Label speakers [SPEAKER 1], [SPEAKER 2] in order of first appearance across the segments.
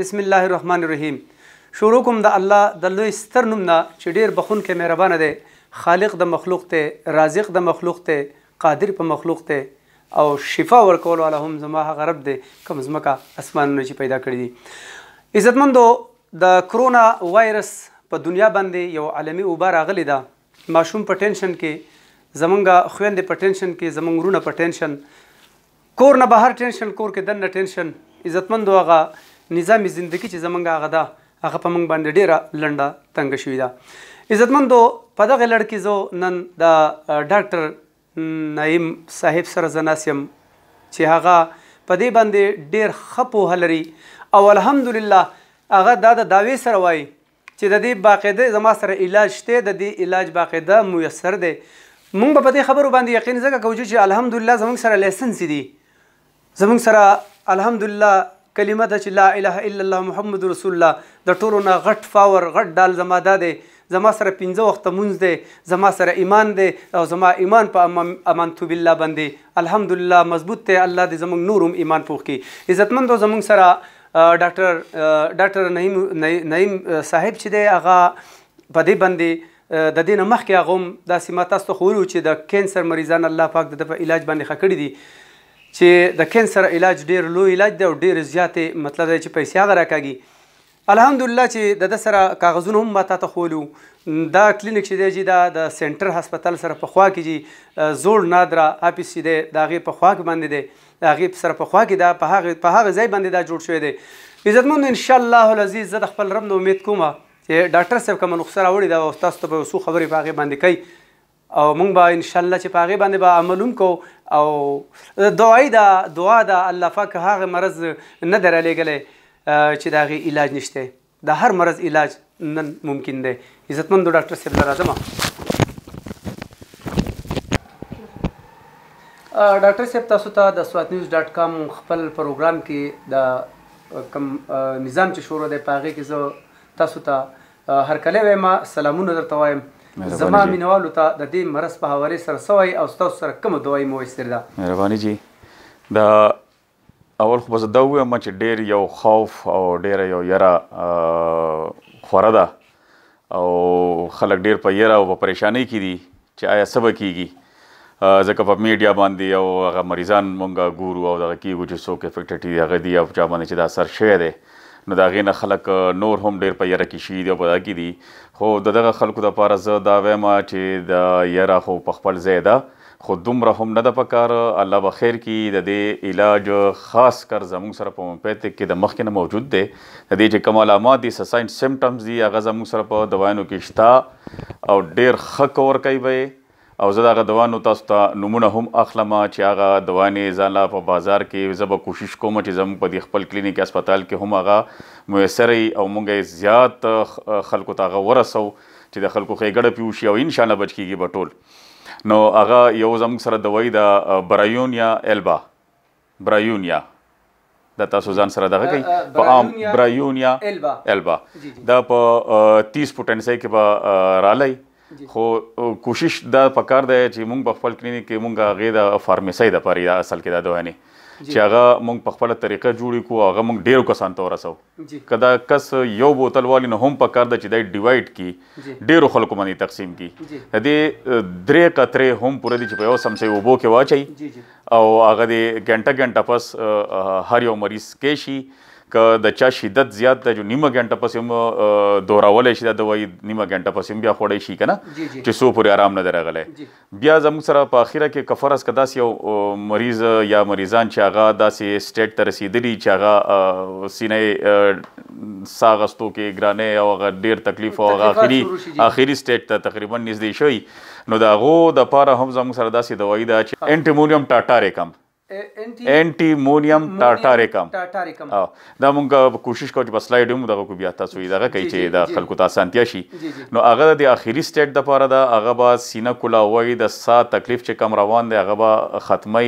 [SPEAKER 1] بسم الله الرحمن الرحیم شروع کوم د الله د لوی ستر نوم نه چې ډیر بخون کې مهربانه دی خالق د مخلوق ته رازق د مخلوق ته قادر په مخلوق ته او شفا ورکول والا هم زما هغه رب دی کوم زمکا اسمانونه چې پیدا کړی دي عزتمندو د کرونا وایرس په دنیا باندې یو عالمی وبا راغلی ده ماشوم په ټینشن کې زمونږه خويندې په ټینشن کې زمونږ رونه په ټینشن کور نه بهر ټینشن کور کې دنه ټینشن عزتمندو هغه نظامي زندگی چې زمونږ هغه ده هغه په موږ باندې ډیره لنډه تنګ شوې ده عزتمندو په دغه لړ کې زه نن د ډاکټر نعیم صاحب سره زه ناسیم چې هغه په دې باندې ډیر ښه پوهه لري او الحمدلله هغه دا د دعوې سره وایي چې د دې باقاعده زما سره علاج شته د دې علاج باقاعده میسر دی مونږ به په دې خبرو باندې یقین ځکه کوو چې الحمدلله زمونږ سره لایسنس دي زمونږ سره الحمدلله کلمه ده چې لا اله الا الله محمد رسول الله د ټولو نه غټ فاور غټ ډال زما دا دی زما سره پنځه وخته مونځ دی زما سره ایمان دی او زما ایمان په امانتو بالله باندې الحمدلله مضبوط دی الله دې زموږ نور هم ایمان پوخ کړي عزتمندو زموږ سره ډاکټر ډاکټر نعیم نعیم صاحب چې دی هغه په دې باندې د دې نه مخکې هغه هم داسې ما تاسو ته خو چې د کینسر مریضان الله پاک د ده په علاج باندې ښه کړي دي چې د کینسر علاج ډیر لوی علاج دی او ډیر زیات مطلب دی چې پیسې هغه راکاږي الحمدلله چې د د سره کاغذونه هم ماته ته خولو دا کلینیک چې دی چې دا د سنټر هسپتال سره په خوا کې چې زوړ نادرا اپیس چې دی د هغې په خوا کې باندې دی د هغې سره په خوا کې دا په هغې په هغه ځای باندې دا جوړ شوی دی عزتمنو انشاءالله العزیز زه د خپل رب نه امید کوم چې ډاکټر صاحب کومه نسخه راوړې ده او تاسو ته به څو خبرې په هغې باندې کوي او مونږ به ان شاء الله چې پاغه باندې به با عملوم کو او دعای دا دعا دا الله پاک هغه مرز نه درلېګلې چې دا غي علاج نشته د هر مرز علاج نن ممکن دی عزتمن ډاکټر صاحب راځم ډاکټر صاحب تاسو ته د سوات نیوز ډاٹ کام خپل پروګرام کې د کم نظام چې شروع دی پاغه کې زه تاسو ته هر کله وایم سلامونه درته وایم زما مینوالو ته د دې مرز په حواله سره سوای او تاسو سره کوم دوای مو استردا
[SPEAKER 2] مهرباني جی دا اول خو بس دا و ما چې ډیر یو خوف او ډیر یو یره خورا ده او خلک ډیر په یره او پریشانی کې دي چې آیا سبا کیږي ځکه په میډیا باندې او هغه مریضان مونږه ګورو او دغه کیږي چې څوک افیکټډ دي هغه دی او چا باندې چې دا اثر شوی دی نو دا غینه خلک نور هم ډیر په یره کې شي دی او په داګی دي خو دغه خلکو د پاره زه دا وایم چې د یره خو په خپل زیاده خو دومره هم نه د پکار الله به خیر کې د دې علاج خاص کر زموږ سره په پېته کې د مخ کې موجود دی د دې چې کوم علامات دي ساين سمټمز دي هغه زموږ سره په دواینو کې شتا او ډیر خکور کوي به او زه دغه دوانو تاسو ته نمونه هم اخلم چې هغه دوانې ځاله په بازار کې زه به کوشش کوم چې زموږ په خپل کلینیک هسپتال کې هم هغه میسر او مونږ زیات خلکو ته هغه ورسو چې د خلکو خېګړه پیوشي او ان شاء الله بچ کیږي به ټول نو هغه یو زموږ سره دوی د برایونیا البا برایونیا د تاسو ځان سره دغه کوي په عام برایونیا البا البا دا په 30 پټنسي کې به رالای خو کوشش دا پکار دی چې مونږ په خپل کلینیک کې مونږ هغه د فارمیسي د پاره دا اصل کې دا دوانه چې هغه مونږ په خپل طریقه جوړی کو هغه مونږ ډیرو کسان ته ورسو کدا کس یو بوتل والی نه هم پکار د چې دای ډیوایډ
[SPEAKER 3] کی
[SPEAKER 2] ډیرو خلکو باندې تقسیم کی دې درې قطرې هم پوره دي چې په یو سمسي وبو کې واچي او هغه دې ګنټه ګنټه پس هر یو مریض کې شي ک د چا شدت زیات ده چې نیمه غنټه پسې هم دوراولې شي د وای نیمه غنټه پسې بیا خوړې شي کنه چې سو پورې آرام نه درغله بیا زموږ سره په اخیره کې کفرس کداس یو مریض یا مریضان چې هغه داسې سټیټ ته رسیدلی چې هغه سینې ساغستو کې ګرانه او هغه ډیر تکلیف او اخیری اخیری سټیټ ته تقریبا نږدې شوی نو دا غو د پاره هم زموږ سره داسې دوای دا چې انټیمونیم ټاټاریکم انټیمونیم ټارټاریکم ټارټاریکم دا مونږ کوشش کوو چې په سلایډ هم دغه بیا تاسو یې دغه کوي چې د خلکو ته اسانتیا شي نو هغه د اخیری سټیټ د پاره دا هغه با سینه کولا وای د سا تکلیف چې کم روان دی هغه با ختمي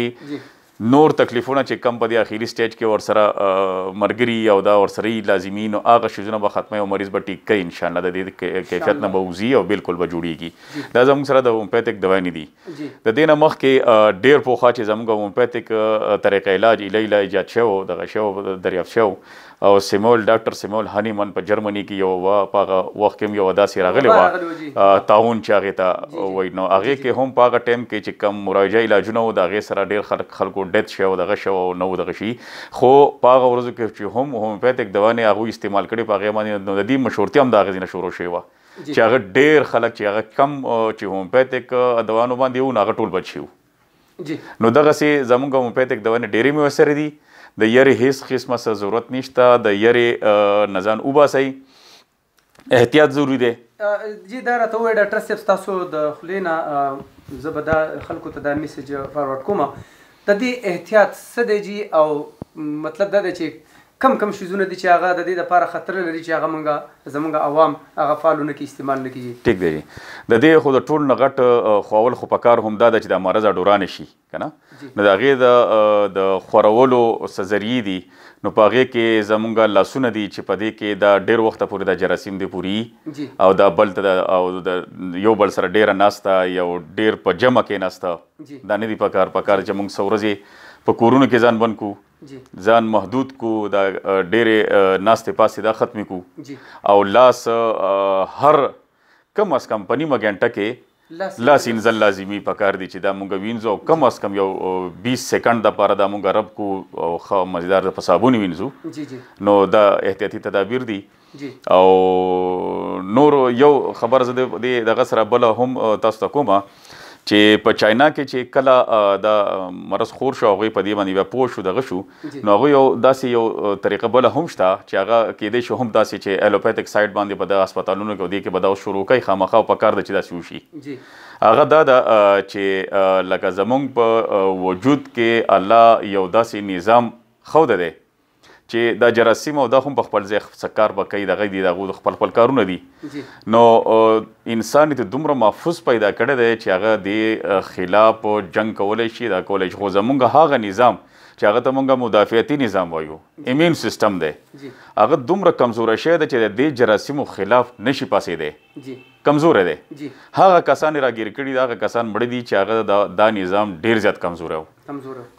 [SPEAKER 2] نور تکلیفونه چې کم په دی اخیری سټیج کې ور سره مرګري او دا ور سره لازمی نو هغه شونه به ختمه او مریض به ټیک کوي ان شاء الله د دې کیفیت نه به وزي او بالکل به جوړیږي دا زموږ سره د اومپیتک دوا نه دي د دې نه مخکې ډیر پوخا چې زموږ اومپیتک طریقې علاج الی علاج ایجاد شوی د غشو دریافت شوی او سیمول ډاکټر سیمول هانیمن په جرمني کې یو پاغه وخت کې یو داسې راغلی و تعاون چې هغه ته وای نو هغه کې هم پاغه ټیم کې چې کم مراجعه علاجونه و دغه سره ډیر خلک خلکو ډیت شو دغه شو نو دغه شي خو پاغه ورځو کې چې هم هومپاتیک دوا نه هغه استعمال کړي پاغه باندې نو د دې مشورتي هم دغه نه شروع شوی و
[SPEAKER 3] چې هغه
[SPEAKER 2] ډېر خلک چې هغه کم چې هومپاتیک دوانو باندې وو هغه ټول بچیو جی نو دغه سي زمونږ هومپاتیک دوانې ډېرې مؤثر دي د یری هیڅ قسمه سره ضرورت نشته د یری نزان وباسئ احتیاط ضروری دی
[SPEAKER 1] جی دا راته وایي ډاکټر صاحب تاسو د خلینه زه به دا خلکو ته دا میسج فارورډ کوم د دې احتیاط څه دی جی او مطلب دا دی چې کم کم شیزونه دي چې هغه د دې لپاره خطر لري چې هغه مونږه زمونږه عوام هغه فعالونه کې استعمال نه کیږي
[SPEAKER 2] ټیک دی د دې خو د ټول نغټ خوول خو پکار هم دا چې د مرزه ډوران شي کنه نو دا غي د د خورولو سزری دي نو پاغه کې زمونږه لاسونه دي چې پدې کې دا ډېر وخت پورې د جراثیم دی پوری او دا بل ته او د یو بل سره ډېر ناستا یو ډېر په جمع کې ناستا دا نه دی پکار پکار چې مونږ سورځي په کورونو کې ځان بنکو ځان محدود کو دا ډېرې ناستې پاسې دا ختمې کو او لاس هر کم از کم پنیمه ګنټه
[SPEAKER 3] کې لاس
[SPEAKER 2] انزل لازمی پکار دی چې دا مونږ وینځو کم از کم یو 20 سکند د پاره دا مونږ رب کو او خو مزیدار په صابون وینځو نو دا احتیاطي تدابیر دي او نور یو خبر زده دغه سره بل هم تاسو ته کومه چې په چاینا کې چې کله د مرز خور شو هغه په دې باندې به پوه شو دغه شو نو هغه یو داسې یو طریقه بل هم شته چې هغه کې دې شو هم داسې چې الوپیتک سایډ باندې په د هسپتالونو کې ودی کې بداو شروع کوي خامخا په کار د چې داسې وشي جی هغه دا د چې لکه زمونږ په وجود کې الله یو داسې نظام خو ده چې دا جراثیم او دا هم په خپل ځای سکار به کوي دغه دي دغه خپل خپل کارونه دي نو انسان ته دومره محفوظ پیدا کړی دی چې هغه د خلاف جنگ کولای شي دا کولای شي خو زمونږ هغه نظام چې هغه ته مونږه مدافعتي نظام وایو ایمین سیستم دی
[SPEAKER 3] هغه
[SPEAKER 2] دومره کمزور شوی دی چې د جراثیمو خلاف نشي پاسې دی کمزور دی
[SPEAKER 3] هغه
[SPEAKER 2] کسان راګیر کړي دا هغه کسان مړ دي چې هغه دا نظام ډیر زیات کمزور و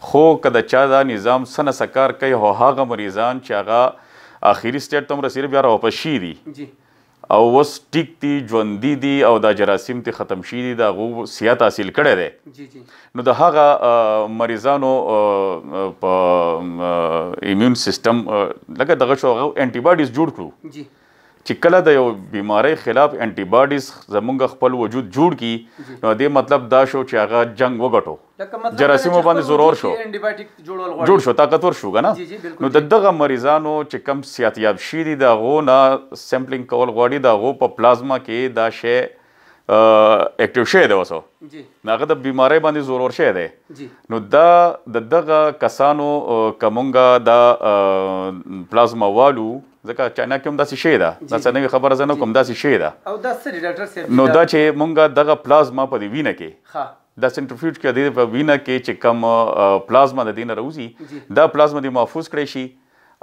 [SPEAKER 2] خو که د چا دا نظام سنه سکار کوي هو هغه مریضان چې هغه اخیری سټیټ ته رسېږي بیا راواپس شي دي او وس ټیک دي ژوندي دي او دا جراثیم ته ختم شي دي دا غو سیات حاصل کړي
[SPEAKER 3] دي
[SPEAKER 2] نو د هغه مریضانو په ایمیون سیستم لکه دغه شو انټي باډیز جوړ کړو چې کله د یو بیماری خلاف انټي باډیز زمونږ خپل وجود جوړ کی نو دې مطلب دا شو چې هغه جنگ وګټو
[SPEAKER 1] جراثیم باندې ضرور شو جوړ شو
[SPEAKER 2] طاقتور شو کنه نو دغه مریضانو چې کم سیاتیاب شي دي دا غو نه سیمپلینګ کول غوړي دا غو په پلازما کې دا شی اکټیو شوی دی اوس جی هغه د بیماری باندې زور ور شوی دی جی نو دا د دغه کسانو کومنګا د پلازما والو ځکه چاینا کې هم داسې شی ده دا څه نوې خبره زنه کوم داسې شی ده
[SPEAKER 1] او دا سری ډاکټر صاحب نو دا چې
[SPEAKER 2] مونږه دغه پلازما په وینه کې ها دا سنټریفیوج کې د وینه کې چې کم پلازما د دینه راوځي دا پلازما دی محفوظ کړی شي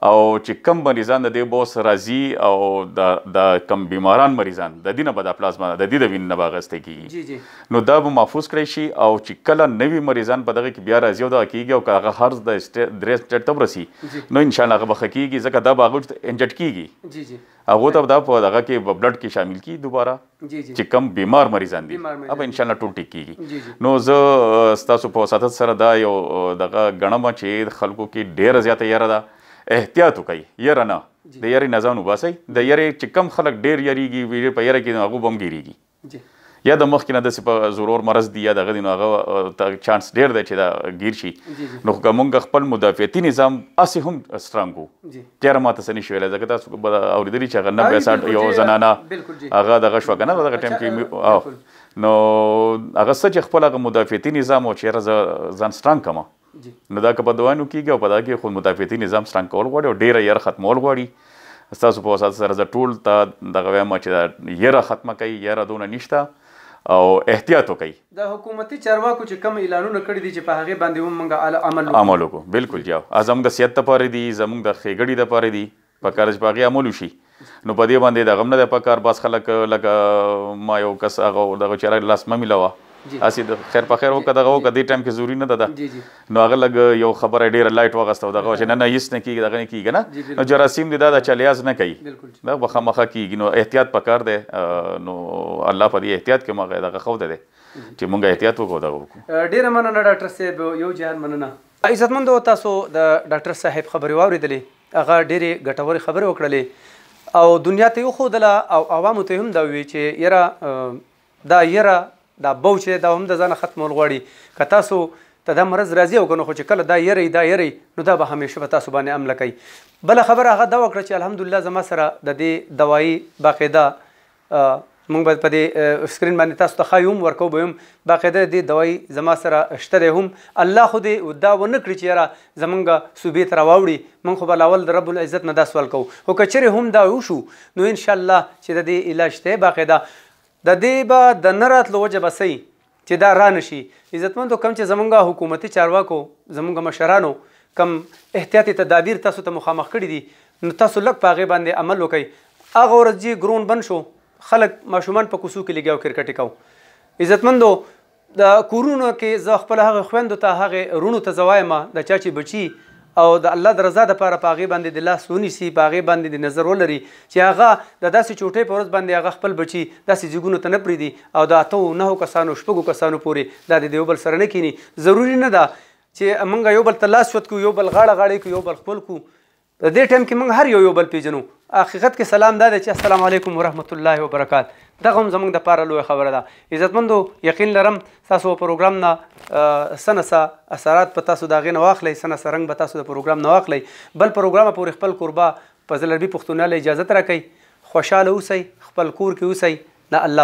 [SPEAKER 2] او چې کم مریضان د دې بوس راځي او د د کم بیماران مریضان د دینه به د پلازما د دې د وین نه باغسته کیږي نو دا به محفوظ کړی شي او چې کله نوی مریضان په دغه کې بیا راځي او دا کیږي او هغه هر د درې سټیټ تب رسی نو ان شاء الله هغه بخکیږي ځکه دا باغ انجټ کیږي جی جی هغه ته دا په دغه کې بلډ کې شامل کی دوباره چې کم بیمار مریضان دي اب ان شاء الله ټول ټیک کیږي نو زه تاسو په ساتت سره دا یو دغه غنمه چې خلکو کې ډیر زیاته یره ده احتیاط وکړي یره نه د یری نه ځان وباسي د یری چې کم خلک ډیر یریږي ویری په یره کې هغه بم ګیریږي یا د مخ کې نه د سپ ضرور مرز دی یا د غدي نو هغه چانس ډیر دی چې دا گیر شي
[SPEAKER 3] نو
[SPEAKER 2] کومګ خپل مدافعتي نظام اسی هم سترنګو تیر ماته سني شویل ځکه تاسو اوریدلی چې هغه 90 60 یو زنانه هغه د غشو کنه دغه ټیم کې نو هغه سچ خپل هغه مدافعتي نظام او چیرې ځان سترنګ کما نو دا که په دوانو کېږي او په دا کې خود متافقتي نظام سټرنګ کول غواړي او ډېره یره ختمول غواړي ستاسو په وسات سره زه ټول ته دغه وایم چې دا یره ختمه کوي یره دونه نشته او احتیاط وکړي
[SPEAKER 1] د حکومتي چارواکو چې کم اعلانونه کړی دي چې په هغه باندې موږ عمل وکړو عمل
[SPEAKER 2] وکړو بالکل جاو زموږ د سیادت لپاره دي زموږ د خېګړې لپاره دي په کارج پاغي عمل وشي نو په دې باندې د غم نه د پکار باس خلک لکه ما یو کس هغه دغه چیرې لاس مې لوا اسی د خیر په خیر او کداغه او کدی ټایم کې ضروری نه ده نو هغه لګ یو خبره ډیره لایټ وغستو دغه چې نه نه یس نه کیږي دغه نه کیږي نه نو جراثیم دي دا د چلیاز نه کوي دا بخمخه کیږي نو احتیاط پکار دی نو الله په دې احتیاط کې مغه دغه خو ده چې مونږه احتیاط وکړو دا
[SPEAKER 1] وکړو ډیره مننه ډاکټر صاحب یو جهان مننه عزتمند تاسو د ډاکټر صاحب خبرې واوریدلې هغه ډیره ګټورې خبرې وکړلې او دنیا ته یو خودله او عوامو ته هم دا وی چې یره دا یره دا بو چې دا هم د ځنه ختمول غواړي که تاسو ته دا مرز راځي او کنه خو چې کله دا یری دا یری نو دا به همیشه په تاسو باندې عمل کوي بل خبر هغه دا وکړه چې الحمدلله زما سره د دې دوايي باقاعده موږ باید په دې سکرین باندې تاسو ته خایوم ورکو به هم باقاعده دې دوايي زما سره شته هم الله خو دې دا ونه کړی چې را زمونږ صوبې ته راوړي موږ خو بل اول د رب العزت نه دا سوال کوو خو کچره هم دا وشو نو ان شاء الله چې د دې علاج ته باقاعده د دې به د نراتلو وجه بسي چې دا را نشي عزتمندو کم چې زمونږه حکومتي چارواکو زمونږه مشرانو کم احتیاطي تدابیر تاسو ته مخامخ کړي دي نو تاسو لږ په هغې باندې عمل وکړئ هغه ورځ چې ګرون بند شو خلک ماشومان په کوڅو کې لګیا او کرکټ کوو عزتمندو د کورونو کې زه خپل هغه خويندو ته هغه رونو ته زوایما د چاچی بچی او د الله د رضا لپاره پاغه باندې د الله سونی سي پاغه باندې د نظر ولري چې هغه د داسې چوټې پورز باندې هغه خپل بچي داسې ځګونو ته نه پریدي او د اتو نه کسانو شپږو کسانو پورې د دې یو بل سره نه کینی ضروری نه ده چې موږ یو بل تلاش وکړو یو بل غاړه غاړې کو یو بل خپل کو په دې ټیم کې موږ هر یو یو بل پیژنو حقیقت کې سلام دا دی چې السلام علیکم ورحمت الله وبرکات دغه هم زموږ د پاره لوی خبره ده عزتمندو یقین لرم تاسو پروګرام نه سنسه اثرات په تاسو دا غینه واخلې سنسه رنگ به تاسو د پروګرام نه واخلې بل پروګرام پورې خپل قربا په زلربي پښتونولي اجازه ترکې خوشاله اوسئ خپل کور کې اوسئ نه الله